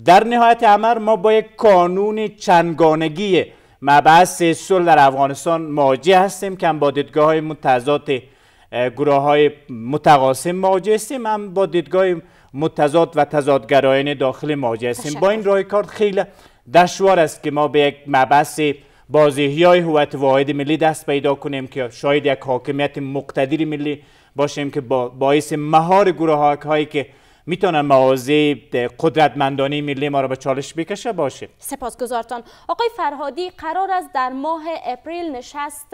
در نهایت امر ما با یک کانون چنگانگی مبحث صلح در افغانستان مواجه هستیم که هم با دیدگاه های متضاد گروه های متقاسم مواجه هستیم هم با دیدگاه متضاد و تضادگرایان داخل مواجه هستیم با این رای کار خیلی دشوار است که ما به یک مبحث بازیهی های هویت واحد ملی دست پیدا کنیم که شاید یک حاکمیت مقتدر ملی باشیم که با باعث مهار گروه هایی که میتونن موازی قدرتمندانی ملی ما را به چالش بکشه باشه سپاسگزارتان آقای فرهادی قرار است در ماه اپریل نشست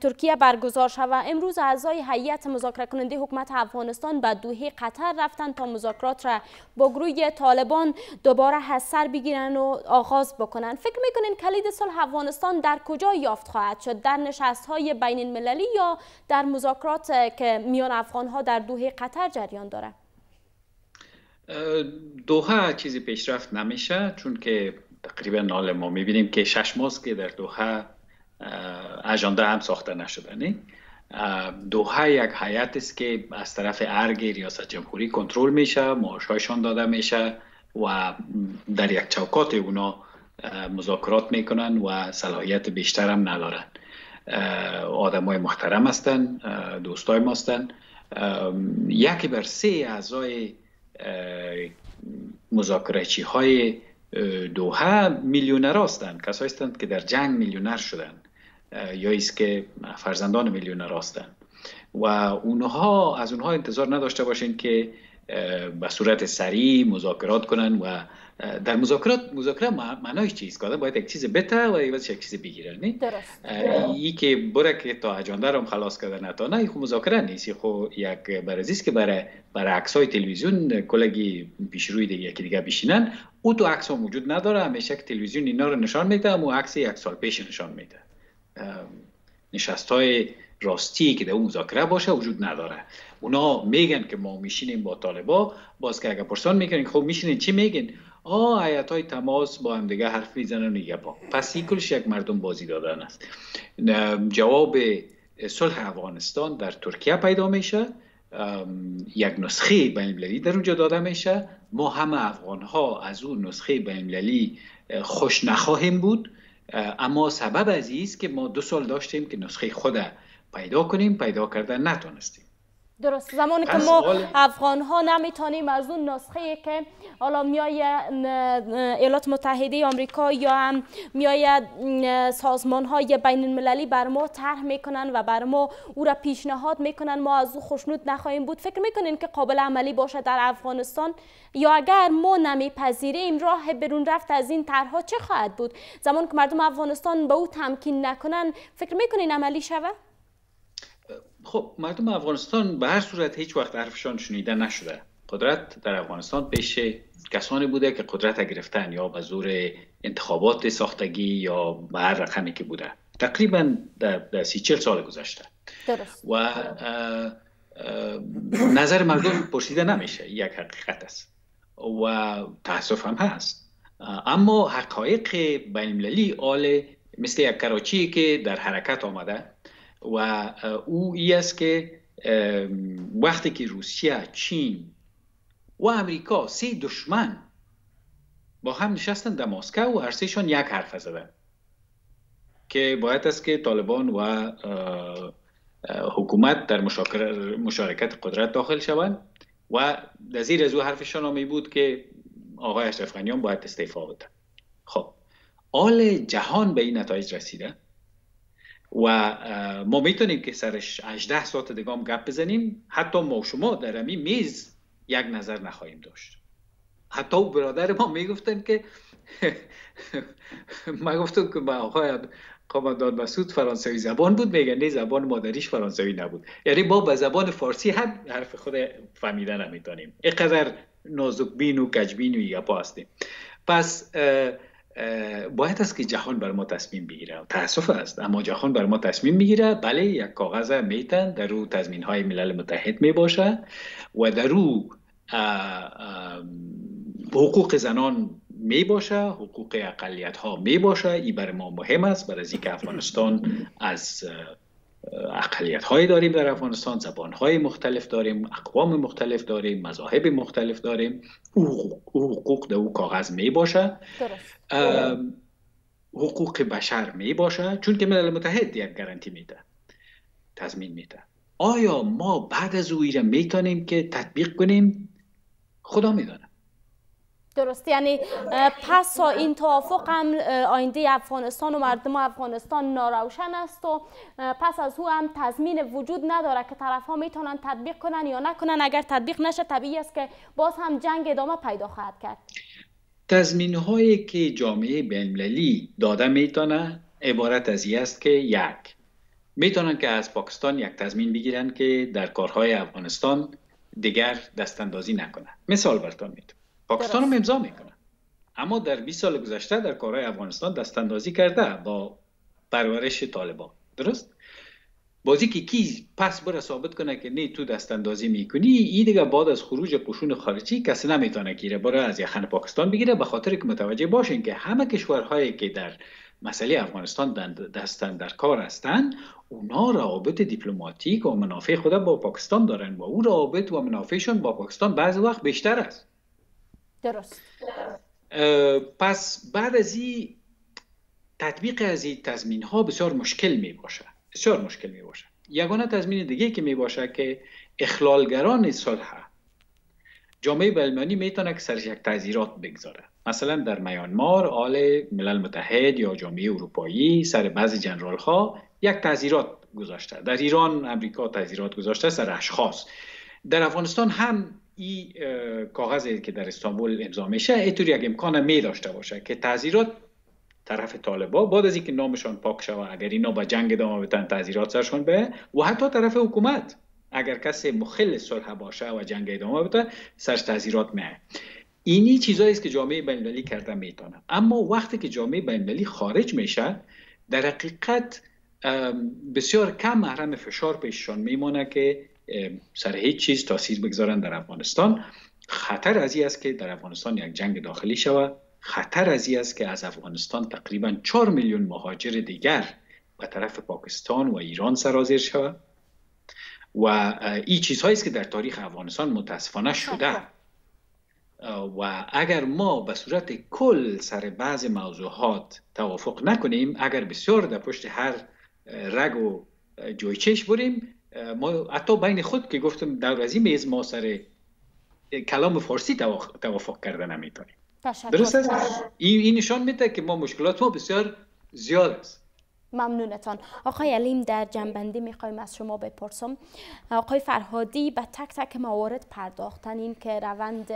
ترکیه برگزار شود امروز اعضای هیئت مذاکره کننده حکومت افغانستان به دوحه قطر رفتن تا مذاکرات را با گروه طالبان دوباره حسر بگیرن و آغاز بکنن فکر میکنین کلید صلح افغانستان در کجا یافت خواهد شد در نشست های بین المللی یا در مذاکرات که میان افغان ها در دوحه قطر جریان دارد؟ دوها چیزی پیشرفت نمیشه چون که تقریبا نال ما میبینیم که شش ماست که در دوها اجنده هم ساخته نشده نی دوها یک حیات است که از طرف ارگ ریاست جمهوری کنترل میشه معاشهایشان داده میشه و در یک چوکات اونا مذاکرات میکنن و صلاحیت بیشتر هم ندارن آدم های محترم هستن دوستای ما یکی بر سه اعضای مذاکرچی های دوها میلیونر هستند کسایی هستند که در جنگ میلیونر شدند یا ایست که فرزندان میلیونر هستند و اونها از اونها انتظار نداشته باشین که به صورت سریع مذاکرات کنن و در مذاکرات مذاکره چی است که باید یک چیز بته و یا یک چیز بگیره نه ای که بره که تا اجنده رو خلاص کردن نتانه ای خو مذاکره نیست خو یک زیست که برای برای های تلویزیون کلاگی پیش روی دیگه یکی دیگه بشینن او تو عکس ها وجود نداره همیشه که تلویزیون اینا رو نشان میده اما عکس یک سال پیش نشان میده نشست های راستی که در اون مذاکره باشه وجود نداره اونا میگن که ما میشینیم با طالبا باز که اگر پرسان میکنین خب میشینین چی میگین آه آیت های تماس با هم دیگه حرف میزنن و با پس این کلش یک مردم بازی دادن است جواب صلح افغانستان در ترکیه پیدا میشه یک نسخه بین در اونجا داده میشه ما همه افغان ها از اون نسخه بین خوش نخواهیم بود اما سبب از است که ما دو سال داشتیم که نسخه خود پیدا کنیم پیدا کردن نتونستیم درست زمانی که ما افغان ها نمیتونیم از اون نسخه که حالا میای ایالات متحده آمریکا یا هم میای سازمان های بین المللی بر ما طرح میکنن و بر ما او را پیشنهاد میکنن ما از او خوشنود نخواهیم بود فکر میکنین که قابل عملی باشه در افغانستان یا اگر ما نمیپذیریم راه برون رفت از این طرحها چه خواهد بود زمان که مردم افغانستان به او تمکین نکنن فکر میکنین عملی شود خب مردم افغانستان به هر صورت هیچ وقت حرفشان شنیده نشده قدرت در افغانستان پیش کسانی بوده که قدرت گرفتن یا به زور انتخابات ساختگی یا به هر رقمی که بوده تقریبا در, سی چل سال گذشته و نظر مردم پرسیده نمیشه یک حقیقت است و تاسف هم هست اما حقایق بین المللی آل مثل یک کراچی که در حرکت آمده و او ای است که وقتی که روسیه، چین و امریکا سه دشمن با هم نشستن در مسکو و هر یک حرف زدن که باید است که طالبان و حکومت در مشارکت قدرت داخل شوند و زیر از او حرفشان هم بود که آقای اشرف باید استعفا بدن خب آل جهان به این نتایج رسیده و ما میتونیم که سرش 18 ساعت دیگه هم گپ بزنیم حتی ما شما در امی میز یک نظر نخواهیم داشت حتی او برادر ما میگفتن که *laughs* ما گفتم که ما آقای قامدان مسعود فرانسوی زبان بود میگن نه زبان مادریش فرانسوی نبود یعنی ما به زبان فارسی هم حرف خود فهمیده نمیتونیم اینقدر نازک بین و کجبین و یپا هستیم پس باید است که جهان بر ما تصمیم بگیره تاسف است اما جهان بر ما تصمیم میگیره بله یک کاغذ میتن در رو تضمین های ملل متحد می باشه و در رو حقوق زنان می حقوق اقلیت ها می باشه ای بر ما مهم است برای اینکه افغانستان از اقلیت هایی داریم در افغانستان زبان های مختلف داریم اقوام مختلف داریم مذاهب مختلف داریم او حقوق در او کاغذ می باشه حقوق بشر می باشه چون که ملل متحد یک گارانتی میده تضمین میده آیا ما بعد از او می تانیم که تطبیق کنیم خدا میدانه درست یعنی پس این توافق هم آینده افغانستان و مردم افغانستان ناروشن است و پس از او هم تضمین وجود نداره که طرف ها میتونن تطبیق کنن یا نکنن اگر تطبیق نشه طبیعی است که باز هم جنگ ادامه پیدا خواهد کرد تضمین هایی که جامعه بینالمللی داده میتونه عبارت از است که یک میتونن که از پاکستان یک تضمین بگیرن که در کارهای افغانستان دیگر دستاندازی نکنه. مثال برتان پاکستان هم امضا میکنه اما در 20 سال گذشته در کارهای افغانستان دستاندازی کرده با پرورش طالبان درست بازی که کی پس بره ثابت کنه که نه تو دست میکنی این دیگه بعد از خروج قشون خارجی کسی نمیتونه گیره بره از یخن پاکستان بگیره به خاطر که متوجه باشین که همه کشورهایی که در مسئله افغانستان دستن در کار هستند اونا روابط دیپلماتیک و منافع خود با پاکستان دارن و او روابط و منافعشون با پاکستان بعضی وقت بیشتر است درست پس بعد از این تطبیق از این تضمین ها بسیار مشکل می باشه بسیار مشکل می باشه یگانه تضمین دیگه که می که اخلالگران صلح جامعه بلمانی میتونه که سرش یک تعذیرات بگذاره مثلا در میانمار آل ملل متحد یا جامعه اروپایی سر بعضی جنرال ها یک تعذیرات گذاشته در ایران امریکا تعذیرات گذاشته سر اشخاص در افغانستان هم این کاغذی که در استانبول امضا میشه اینطوری اگه امکان می داشته باشه که تعذیرات طرف طالبا بعد از اینکه نامشان پاک شوه اگر اینا با جنگ ادامه بتن تعذیرات سرشون به و حتی طرف حکومت اگر کسی مخل صلح باشه و جنگ ادامه بده سرش تعذیرات میه اینی چیزایی است که جامعه بین المللی کرده میتونه اما وقتی که جامعه بین المللی خارج میشه در حقیقت بسیار کم محرم فشار پیششان میمونه که سر هیچ چیز تاثیر بگذارن در افغانستان خطر از است که در افغانستان یک جنگ داخلی شود خطر از است که از افغانستان تقریبا 4 میلیون مهاجر دیگر به طرف پاکستان و ایران سرازیر شود و این چیزهایی است که در تاریخ افغانستان متاسفانه شده خب. و اگر ما به صورت کل سر بعض موضوعات توافق نکنیم اگر بسیار در پشت هر رگ و جویچش بریم ما حتی بین خود که گفتم در از میز ما سر کلام فارسی توافق کرده نمیتونیم درست است؟ این نشان میده که ما مشکلات ما بسیار زیاد است ممنونتان آقای علیم در جنبندی میخوایم از شما بپرسم آقای فرهادی به تک تک موارد پرداختن این که روند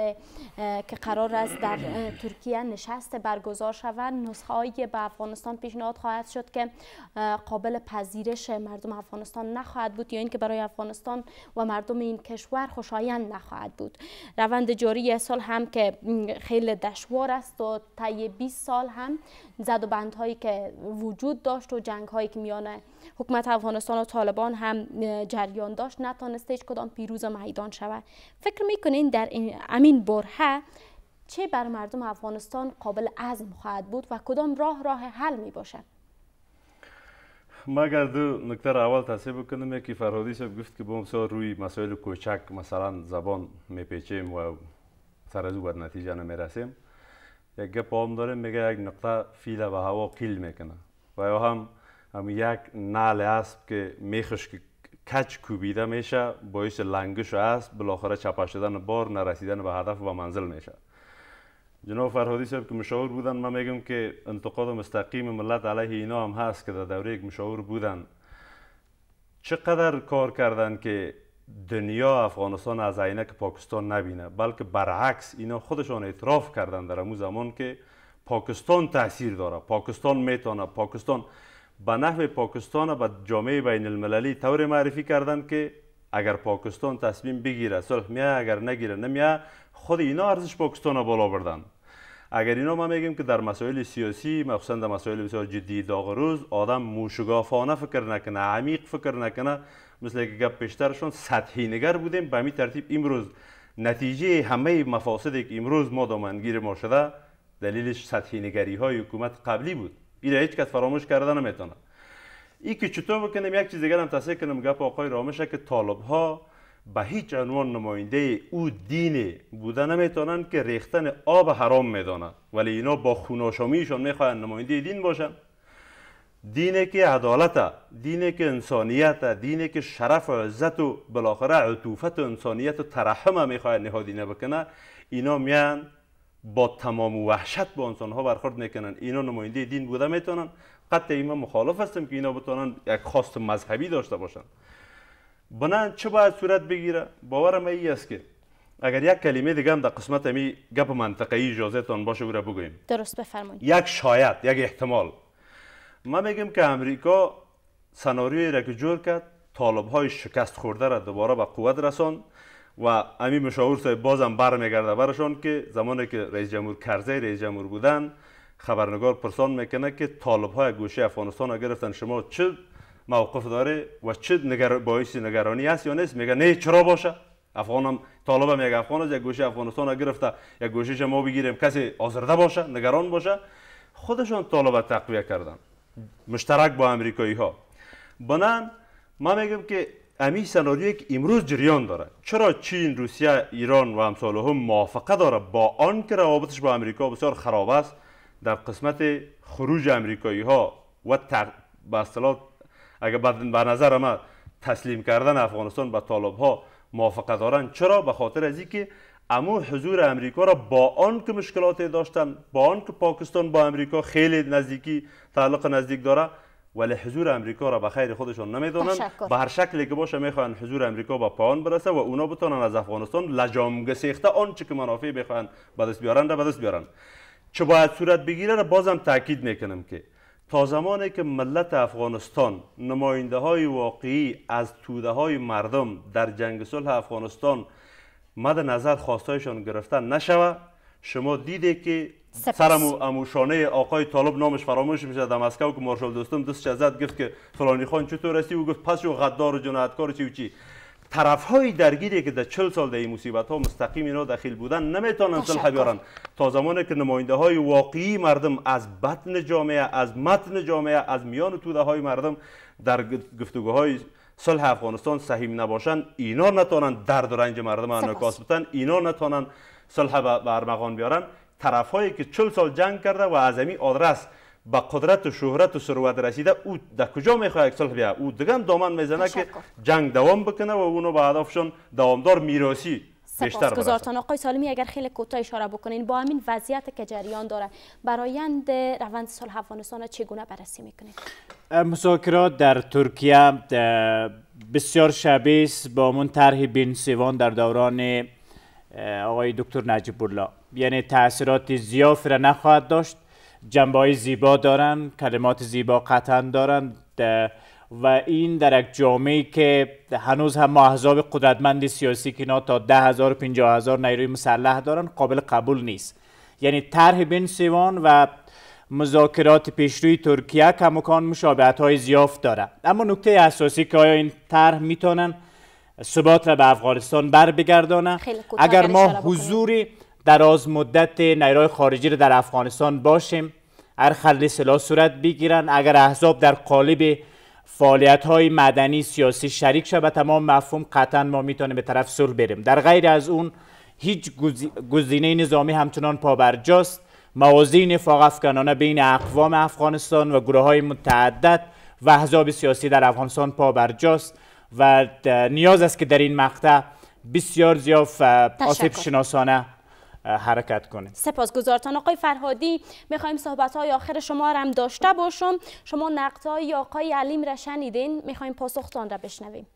که قرار است در ترکیه نشست برگزار شود نسخه هایی به افغانستان پیشنهاد خواهد شد که قابل پذیرش مردم افغانستان نخواهد بود یا اینکه برای افغانستان و مردم این کشور خوشایند نخواهد بود روند جاری سال هم که خیلی دشوار است و طی 20 سال هم زد و بندهایی که وجود داشت و جنگ هایی که میان حکومت افغانستان و طالبان هم جریان داشت نتانسته هیچ کدام پیروز میدان شود فکر میکنین در این امین برهه چه بر مردم افغانستان قابل عزم خواهد بود و کدام راه راه حل می باشد ما اگر دو نکتر اول تصیب کنم یکی فرهادی صاحب گفت که بمسا روی مسائل کوچک مثلا زبان میپیچیم و سر از باید نتیجه نمیرسیم یک گپ آم داره میگه یک نقطه فیله و هوا قیل میکنه و یا هم یک نال اسب که میخش که کچ کوبیده میشه باعث لنگش اسب بالاخره چپه شدن بار نرسیدن به هدف و منزل میشه جناب فرهادی صاحب که مشاور بودن من میگم که انتقاد مستقیم ملت علیه اینا هم هست که در دوره یک مشاور بودن چقدر کار کردن که دنیا افغانستان از که پاکستان نبینه بلکه برعکس اینا خودشان اعتراف کردن در امو زمان که پاکستان تاثیر داره پاکستان میتونه پاکستان به نحو پاکستان به جامعه بین المللی طور معرفی کردند که اگر پاکستان تصمیم بگیره صلح میه اگر نگیره نمیه خود اینا ارزش پاکستان را بالا بردن اگر اینا ما میگیم که در مسائل سیاسی مخصوصا در مسائل بسیار جدی داغ روز آدم موشگافانه فکر نکنه عمیق فکر نکنه مثل که گپ پیشترشون سطحی نگر بودیم به می ترتیب امروز نتیجه همه مفاسدی که امروز ما دامنگیر ما شده دلیلش سطحی نگری های حکومت قبلی بود این هیچ کد فراموش کرده نمیتونه این که چطور بکنم یک چیز دیگر هم کنم گپ آقای رامشه که طالب ها به هیچ عنوان نماینده او دین بوده نمیتونن که ریختن آب حرام میدانند ولی اینا با خوناشامیشان میخوان نماینده دین باشن. دینه که عدالت دین که انسانیت دینه که شرف و عزت و بالاخره عطوفت و انسانیت و ترحم میخواین نهادینه بکنه اینا میان با تمام وحشت با انسان ها برخورد میکنن اینا نماینده دین بوده میتونن قطع ایما مخالف هستم که اینا بتونن یک خواست مذهبی داشته باشن بنان چه باید صورت بگیره باورم ای است که اگر یک کلمه دیگه هم در قسمت می گپ منطقی اجازه تان باشه او بگویم درست بفرمایید یک شاید یک احتمال ما میگم که امریکا سناریوی را که جور کرد طالب های شکست خورده را دوباره به قوت رساند و امی مشاور صاحب بازم برمیگرده برشان که زمانی که رئیس جمهور کرزی رئیس جمهور بودن خبرنگار پرسان میکنه که طالب های گوشه افغانستان را گرفتن شما چه موقف داره و چه نگر... باعث نگرانی هست یا نیست میگه نه چرا باشه افغان هم طالب میگه افغان از یک گوشه افغانستان را گرفته یک گوشه شما بگیریم کسی آزرده باشه نگران باشه خودشان طالب تقویه کردن مشترک با امریکایی ها بنان ما میگم که امی سناریو که امروز جریان داره چرا چین روسیه ایران و همساله هم موافقه داره با آن که روابطش با امریکا بسیار خراب است در قسمت خروج امریکایی ها و تق... به اصطلاح اگر به نظر ما تسلیم کردن افغانستان به طالب ها موافقه دارن چرا به خاطر از اینکه امو حضور امریکا را با آن که مشکلاتی داشتن با آن که پاکستان با امریکا خیلی نزدیکی تعلق نزدیک داره ولی حضور امریکا را به خیر خودشون نمیدونن به هر شکلی که باشه میخوان حضور امریکا به پایان برسه و اونا بتونن از افغانستان لجام گسیخته آنچه که منافع بخوان به دست بیارند به دست بیارن چه باید صورت بگیره را بازم تاکید میکنم که تا زمانی که ملت افغانستان نماینده های واقعی از توده های مردم در جنگ صلح افغانستان مد نظر خواستایشان گرفته نشوه شما دیده که سپس. سرم اموشانه آقای طالب نامش فراموش میشه در مسکو که مارشال دوستم دست گفت که فلانی خان چطور هستی و گفت پس و غدار و جنایتکار چی و چی طرف های درگیری که در چل سال در این مصیبت ها مستقیم اینا دخیل بودن نمیتونن صلح بیارن تا زمانی که نماینده های واقعی مردم از بطن جامعه از متن جامعه از میان و توده های مردم در گفتگوهای صلح افغانستان سهیم نباشند اینا نتونن درد و رنج مردم انعکاس بدن اینا نتونن صلح به ارمغان بیارن طرف هایی که چل سال جنگ کرده و از امی آدرس به قدرت و شهرت و ثروت رسیده او در کجا میخواد یک صلح بیا او دیگه دامن میزنه که جنگ دوام بکنه و اونو به هدفشون دوامدار میراثی گزارتان آقای سالمی اگر خیلی کوتاه اشاره بکنین با همین وضعیت که جریان داره برایند روند صلح افغانستان چگونه بررسی میکنید مذاکرات در ترکیه بسیار شبیه با من طرح بین سیوان در دوران آقای دکتر نجیب الله یعنی تاثیرات زیاف را نخواهد داشت جنبه های زیبا دارن کلمات زیبا قطعا دارن و این در یک جامعه که هنوز هم احزاب قدرتمند سیاسی که نه تا ده هزار هزار نیروی مسلح دارن قابل قبول نیست یعنی طرح بن سیوان و مذاکرات پیشروی ترکیه کمکان مشابهت های زیاف دارد اما نکته اساسی که آیا این طرح میتونن ثبات را به افغانستان بر بگردانه اگر ما حضوری دراز مدت نیروهای خارجی رو در افغانستان باشیم هر خلی سلاح صورت بگیرن اگر احزاب در قالب فعالیت های مدنی سیاسی شریک شد به تمام مفهوم قطعا ما میتونیم به طرف سر بریم در غیر از اون هیچ گزینه نظامی همچنان پابرجاست موازی نفاق افغانانه بین اقوام افغانستان و گروه های متعدد و احزاب سیاسی در افغانستان پابرجاست و نیاز است که در این مقطع بسیار زیاد آسیب شناسانه حرکت کنیم سپاسگزارتان آقای فرهادی میخوایم صحبت های آخر شما را هم داشته باشم شما نقد های آقای علیم را شنیدین میخوایم پاسختان را بشنویم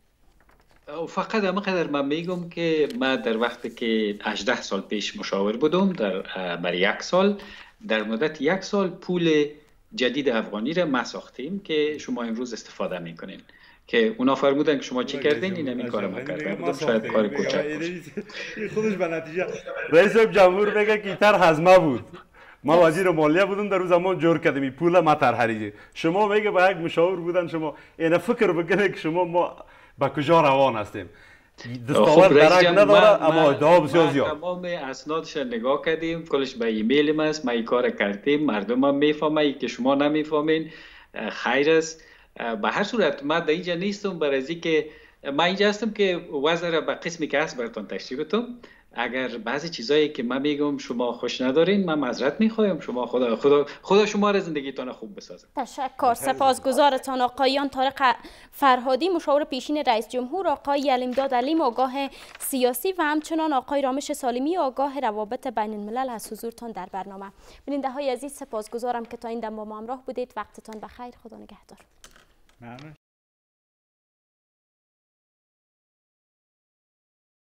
فقط قدر من میگم که من در وقتی که 18 سال پیش مشاور بودم در برای یک سال در مدت یک سال پول جدید افغانی را ما ساختیم که شما امروز استفاده میکنین که اونا فرمودن که شما چی کردین این همین کار ما کردن شاید کار کوچک *laughs* خودش به نتیجه رئیس جمهور بگه که تر حزمه بود ما وزیر مالیه بودم در روز زمان جور کردیم پول ما تر حریجه شما میگه با یک مشاور بودن شما این فکر بکنه که شما ما به کجا روان هستیم دستاور درک خب، نداره اما ادعا بسیار زیاد تمام اسنادش نگاه کردیم کلش به ایمیل ماست است ما این کار کردیم مردم هم میفهمه که شما نمیفهمین خیر است به هر صورت ما در اینجا نیستم برای از که ما اینجا هستم که وزر به قسمی که هست براتون تشریف بتم اگر بعضی چیزایی که من میگم شما خوش ندارین من معذرت میخوایم شما خدا خدا خدا شما را زندگیتان خوب بسازه تشکر سپاسگزارتان آقایان طارق فرهادی مشاور پیشین رئیس جمهور آقای علیمداد علیم آگاه سیاسی و همچنان آقای رامش سالمی آگاه روابط بین الملل از حضورتان در برنامه بیننده های عزیز سپاسگزارم که تا این دم با ما همراه بودید وقتتان بخیر خدا نگهدار Nada.